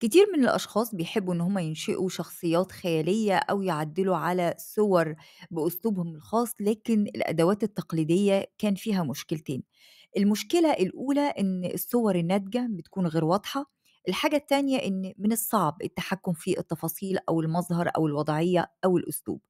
كتير من الأشخاص بيحبوا إن هم ينشئوا شخصيات خيالية أو يعدلوا على صور بأسلوبهم الخاص لكن الأدوات التقليدية كان فيها مشكلتين المشكلة الأولى إن الصور الناتجة بتكون غير واضحة الحاجة الثانية إن من الصعب التحكم في التفاصيل أو المظهر أو الوضعية أو الأسلوب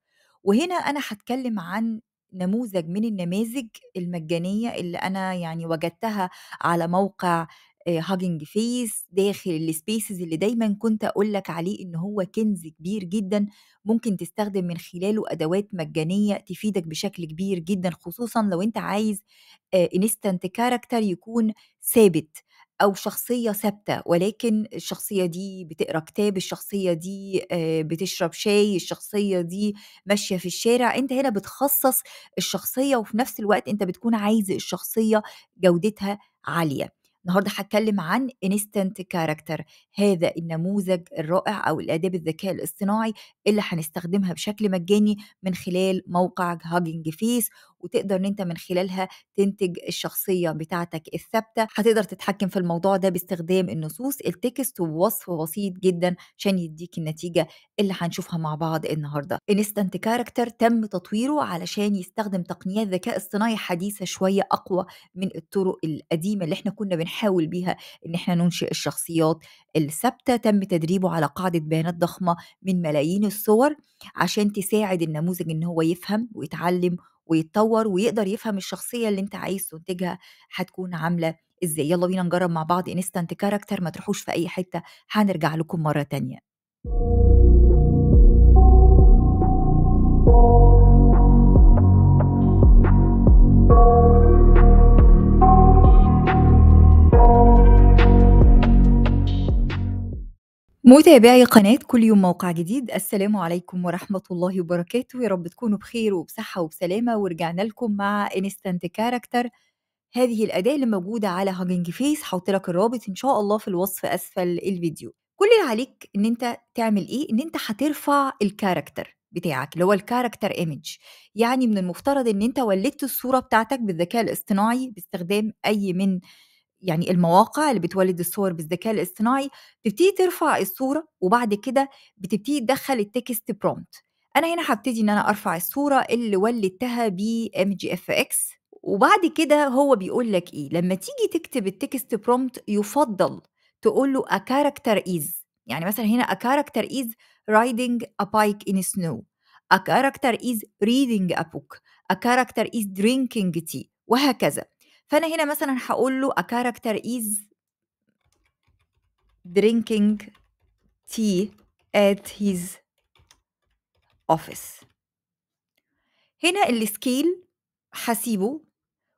وهنا أنا هتكلم عن نموذج من النماذج المجانية اللي أنا يعني وجدتها على موقع هاجنج فيس داخل السبيسز اللي دايما كنت اقول لك عليه ان هو كنز كبير جدا ممكن تستخدم من خلاله ادوات مجانيه تفيدك بشكل كبير جدا خصوصا لو انت عايز انستنت كاركتر يكون ثابت او شخصيه ثابته ولكن الشخصيه دي بتقرا كتاب الشخصيه دي بتشرب شاي الشخصيه دي ماشيه في الشارع انت هنا بتخصص الشخصيه وفي نفس الوقت انت بتكون عايز الشخصيه جودتها عاليه النهارده هتكلم عن انستنت كاركتر هذا النموذج الرائع او الاداه بالذكاء الاصطناعي اللي هنستخدمها بشكل مجاني من خلال موقع هاجنج فيس وتقدر ان انت من خلالها تنتج الشخصيه بتاعتك الثابته هتقدر تتحكم في الموضوع ده باستخدام النصوص التكست ووصف بسيط جدا عشان يديك النتيجه اللي هنشوفها مع بعض النهارده انستنت كاركتر تم تطويره علشان يستخدم تقنيات ذكاء اصطناعي حديثه شويه اقوى من الطرق القديمه اللي احنا كنا بنحاول بيها ان احنا ننشئ الشخصيات الثابته تم تدريبه على قاعده بيانات ضخمه من ملايين الصور عشان تساعد النموذج ان هو يفهم ويتعلم ويتطور ويقدر يفهم الشخصيه اللي انت عايز تنتجها هتكون عامله ازاي يلا بينا نجرب مع بعض انستنت كاركتر ما تروحوش في اي حته هنرجع لكم مره تانيه متابعي قناة كل يوم موقع جديد السلام عليكم ورحمة الله وبركاته يا رب تكونوا بخير وبصحة وبسلامة ورجعنا لكم مع انستنت كاركتر هذه الأداة اللي موجودة على هاجنج فيس حاطط لك الرابط إن شاء الله في الوصف أسفل الفيديو كل اللي عليك إن أنت تعمل إيه إن أنت هترفع الكاركتر بتاعك اللي هو الكاركتر ايمج يعني من المفترض ان انت ولدت الصوره بتاعتك بالذكاء الاصطناعي باستخدام اي من يعني المواقع اللي بتولد الصور بالذكاء الاصطناعي تبتدي ترفع الصوره وبعد كده بتبتدي تدخل التكست برومت انا هنا هبتدي ان انا ارفع الصوره اللي ولدتها بام جي اف اكس وبعد كده هو بيقول لك ايه لما تيجي تكتب التكست برومت يفضل تقول له ا كاركتر از يعني مثلا هنا ا كاركتر از رايدنج ا بايك ان سنو ا كاركتر از ريدنج ا بوك ا كاركتر از درينكينج تي وهكذا فانا هنا مثلا هقول له a character is drinking tea at his office هنا السكيل هسيبه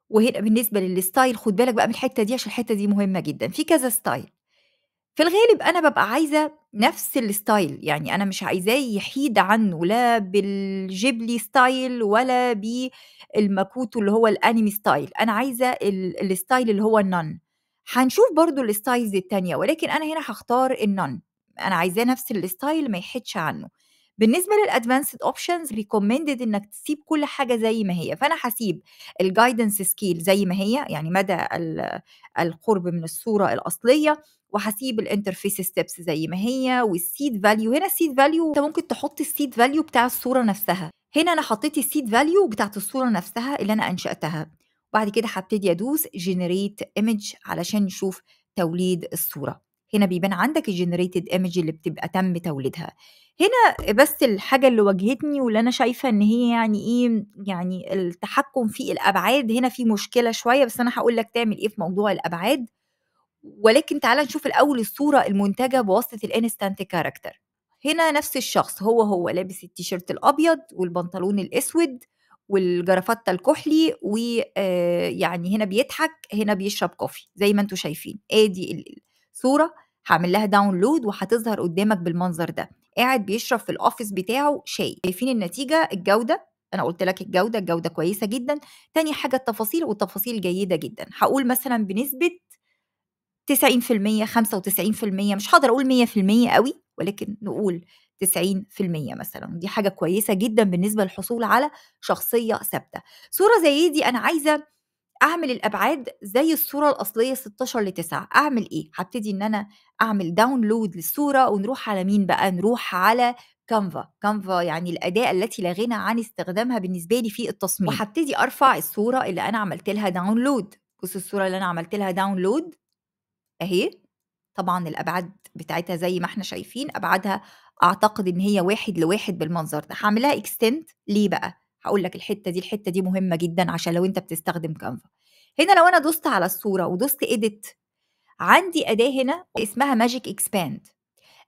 وهنا بالنسبه للستايل خد بالك بقى من الحته دي عشان الحته دي مهمه جدا في كذا ستايل في الغالب أنا ببقى عايزة نفس الستايل يعني أنا مش عايزاه يحيد عنه لا بالجيبلي ستايل ولا بالماكوتو اللي هو الأنمي ستايل أنا عايزة الستايل اللي هو النن هنشوف برضو الستايلز التانية ولكن أنا هنا هختار النن أنا عايزاه نفس الستايل ما يحيدش عنه بالنسبه للادفانسد اوبشنز ريكومندد انك تسيب كل حاجه زي ما هي فانا هسيب الجايدنس سكيل زي ما هي يعني مدى القرب من الصوره الاصليه وهسيب الانترفيس ستيبس زي ما هي والسيد فاليو هنا السيد فاليو انت ممكن تحط السيد فاليو بتاع الصوره نفسها هنا انا حطيت السيد فاليو بتاعت الصوره نفسها اللي انا انشاتها وبعد كده هبتدي ادوس جنريت ايمج علشان نشوف توليد الصوره هنا بيبان عندك الجنريتد ايمج اللي بتبقى تم توليدها هنا بس الحاجة اللي واجهتني واللي أنا شايفة إن هي يعني إيه يعني التحكم في الأبعاد هنا في مشكلة شوية بس أنا هقول لك تعمل إيه في موضوع الأبعاد ولكن تعالى نشوف الأول الصورة المنتجة بواسطة الانستانت كاركتر هنا نفس الشخص هو هو لابس التيشيرت الأبيض والبنطلون الأسود والجرافته الكحلي ويعني آه، هنا بيضحك هنا بيشرب كوفي زي ما انتم شايفين ادي الصوره هعمل لها داونلود وهتظهر قدامك بالمنظر ده قاعد بيشرب في الاوفيس بتاعه شاي شايفين النتيجه الجوده انا قلت لك الجوده الجوده كويسه جدا تاني حاجه التفاصيل والتفاصيل جيده جدا هقول مثلا بنسبه 90% 95% مش هقدر اقول 100% قوي ولكن نقول 90% مثلا دي حاجه كويسه جدا بالنسبه للحصول على شخصيه ثابته صوره زي دي انا عايزه اعمل الابعاد زي الصوره الاصليه 16 ل 9 اعمل ايه هبتدي ان انا اعمل داونلود للصوره ونروح على مين بقى نروح على كانفا كانفا يعني الاداه التي لا غنى عن استخدامها بالنسبه لي في التصميم وهبتدي ارفع الصوره اللي انا عملت لها داونلود بص الصوره اللي انا عملت لها داونلود اهي طبعا الابعاد بتاعتها زي ما احنا شايفين ابعادها اعتقد ان هي واحد لواحد بالمنظر ده هعملها اكستنت ليه بقى هقول لك الحته دي الحته دي مهمه جدا عشان لو انت بتستخدم كانفا هنا لو انا دوست على الصوره ودوست اديت عندي اداه هنا اسمها ماجيك اكسباند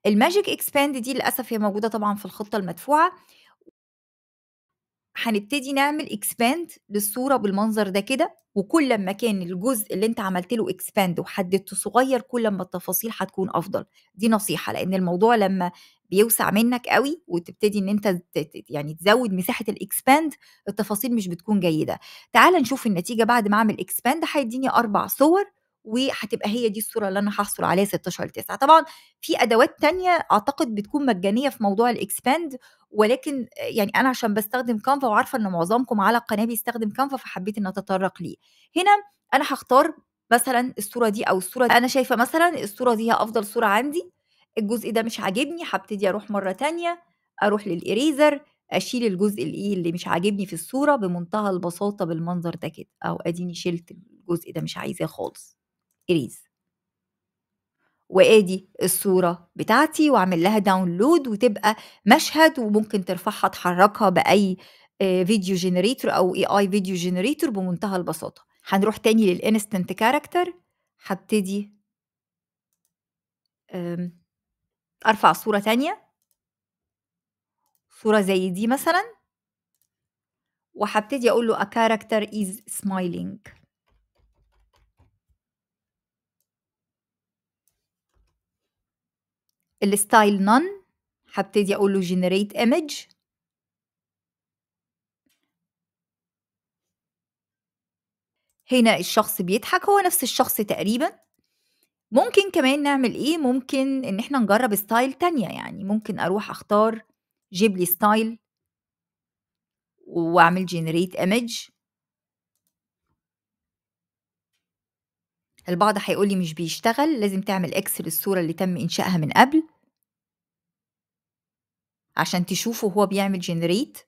الماجيك اكسباند دي للاسف هي موجوده طبعا في الخطه المدفوعه هنبتدي نعمل اكسباند للصوره بالمنظر ده كده وكل ما كان الجزء اللي انت عملت له اكسباند وحددته صغير كل ما التفاصيل هتكون افضل دي نصيحه لان الموضوع لما بيوسع منك قوي وتبتدي ان انت يعني تزود مساحه الاكسباند التفاصيل مش بتكون جيده تعال نشوف النتيجه بعد ما اعمل اكسباند هيديني اربع صور وهتبقى هي دي الصوره اللي انا هحصل عليها 16 9 طبعا في ادوات تانية اعتقد بتكون مجانيه في موضوع الاكسباند ولكن يعني انا عشان بستخدم كانفا وعارفه ان معظمكم على القناه بيستخدم كانفا فحبيت ان اتطرق ليه هنا انا هختار مثلا الصوره دي او الصوره دي. انا شايفه مثلا الصوره دي هي افضل صوره عندي الجزء ده مش عاجبني هبتدي أروح مرة تانية أروح للإريزر أشيل الجزء الإيه اللي مش عاجبني في الصورة بمنتهى البساطة بالمنظر ده كده أو أديني شلت الجزء ده مش عايزاه خالص إريز وادي الصورة بتاعتي واعمل لها داونلود وتبقى مشهد وممكن ترفعها تحركها بأي فيديو آه، جنريتور أو اي اي فيديو جنريتور بمنتهى البساطة هنروح تاني للانستنت كاركتر هبتدي أرفع صورة تانية صورة زي دي مثلا وهبتدي أقول له a character is smiling الستايل none هبتدي أقول له generate image هنا الشخص بيضحك هو نفس الشخص تقريبا ممكن كمان نعمل إيه؟ ممكن إن إحنا نجرب ستايل تانية يعني ممكن أروح أختار جيب لي ستايل وأعمل جنريت ايمج البعض هيقول لي مش بيشتغل لازم تعمل اكس للصورة اللي تم إنشائها من قبل عشان تشوفه هو بيعمل جنريت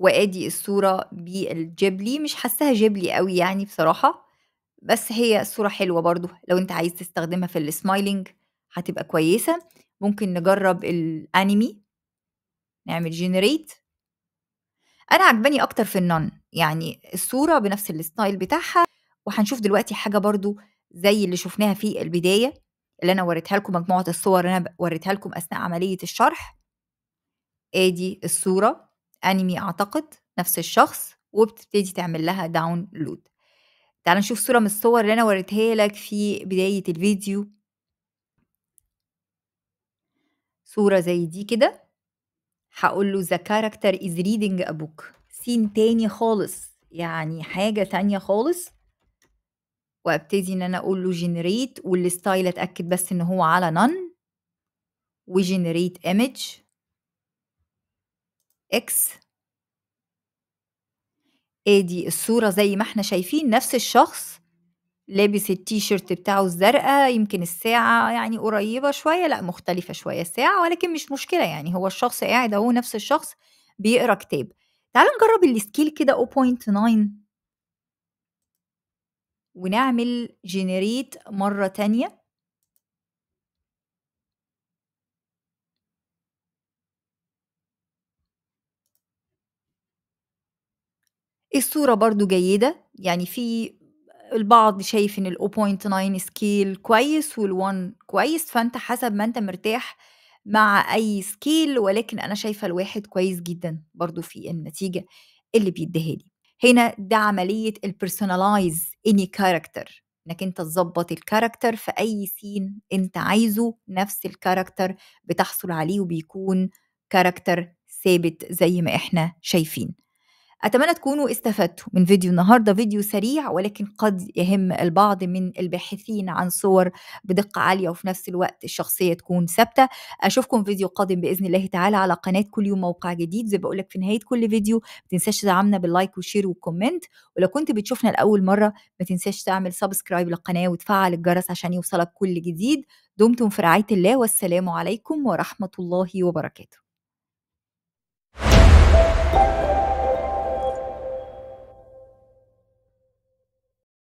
وادي الصورة بالجيبلي مش حاساها جيبلي قوي يعني بصراحة بس هي صورة حلوة برضو لو انت عايز تستخدمها في السمايلينج هتبقى كويسة ممكن نجرب الانيمي نعمل جينيريت انا عجباني اكتر في النون يعني الصورة بنفس الستايل بتاعها وهنشوف دلوقتي حاجة برضو زي اللي شفناها في البداية اللي انا وريتها لكم مجموعة الصور اللي انا وريتها لكم اثناء عملية الشرح ادي الصورة انيمي اعتقد نفس الشخص وبتبتدي تعمل لها داونلود تعال نشوف صورة من الصور اللي أنا وريتها لك في بداية الفيديو صورة زي دي كده هقول له the character is reading a book سين تاني خالص يعني حاجة تانية خالص وابتدي ان انا اقول له generate والستايل اتاكد بس ان هو على none وgenerate image x ادي إيه الصورة زي ما احنا شايفين نفس الشخص لابس التيشيرت بتاعه الزرقاء يمكن الساعة يعني قريبة شوية لا مختلفة شوية الساعة ولكن مش مشكلة يعني هو الشخص قاعد اهو نفس الشخص بيقرا كتاب تعالوا نجرب السكيل كده 0.9 ونعمل جنريت مرة تانية الصورة برضو جيدة يعني في البعض شايف إن ال 0.9 سكيل كويس وال 1 كويس فأنت حسب ما أنت مرتاح مع أي سكيل ولكن أنا شايفة الواحد كويس جدا برضو في النتيجة اللي بيديها لي هنا ده عملية personalize any character انك انت تظبط الكاركتر في اي سين انت عايزه نفس الكاركتر بتحصل عليه وبيكون كاركتر ثابت زي ما احنا شايفين أتمنى تكونوا استفدتوا من فيديو النهاردة فيديو سريع ولكن قد يهم البعض من الباحثين عن صور بدقة عالية وفي نفس الوقت الشخصية تكون ثابتة أشوفكم فيديو قادم بإذن الله تعالى على قناة كل يوم موقع جديد زي بقولك في نهاية كل فيديو ما تنساش تدعمنا باللايك وشير وكومنت ولو كنت بتشوفنا لأول مرة ما تنساش تعمل سبسكرايب للقناة وتفعل الجرس عشان يوصلك كل جديد دمتم في رعاية الله والسلام عليكم ورحمة الله وبركاته